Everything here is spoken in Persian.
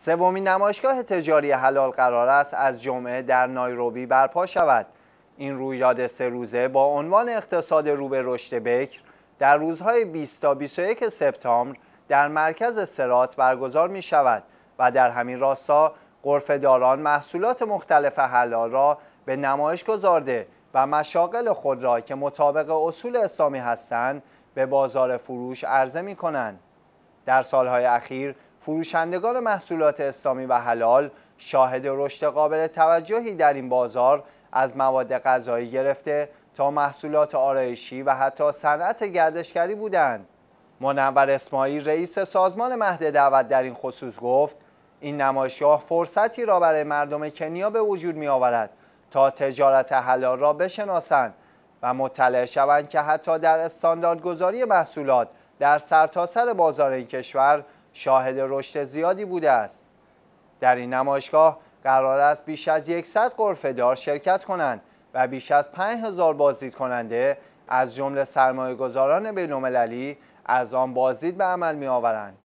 سومین نمایشگاه تجاری حلال قرار است از جمعه در نایروبی برپا شود. این رویداد سه روزه با عنوان اقتصاد روبه رشد بکر در روزهای 20 تا 21 سپتامبر در مرکز سرات برگزار می شود و در همین راستا داران محصولات مختلف حلال را به نمایش گذارده و مشاغل خود را که مطابق اصول اسلامی هستند به بازار فروش عرضه می کنند. در سالهای اخیر فروشندگان محصولات اسلامی و حلال شاهد رشد قابل توجهی در این بازار از مواد غذایی گرفته تا محصولات آرایشی و حتی صنعت گردشگری بودند. منور اسماعیل رئیس سازمان مهد دعوت در این خصوص گفت این نمایشگاه فرصتی را برای مردم کنیا به وجود می آورد تا تجارت حلال را بشناسند و مطلع شوند که حتی در استانداردگذاری محصولات در سرتاسر سر بازار این کشور شاهد رشد زیادی بوده است در این نمایشگاه قرار است بیش از 100 قرفه دار شرکت کنند و بیش از 5000 بازدید کننده از جمله سرمایه گذاران بین از آن بازدید به عمل می آورند.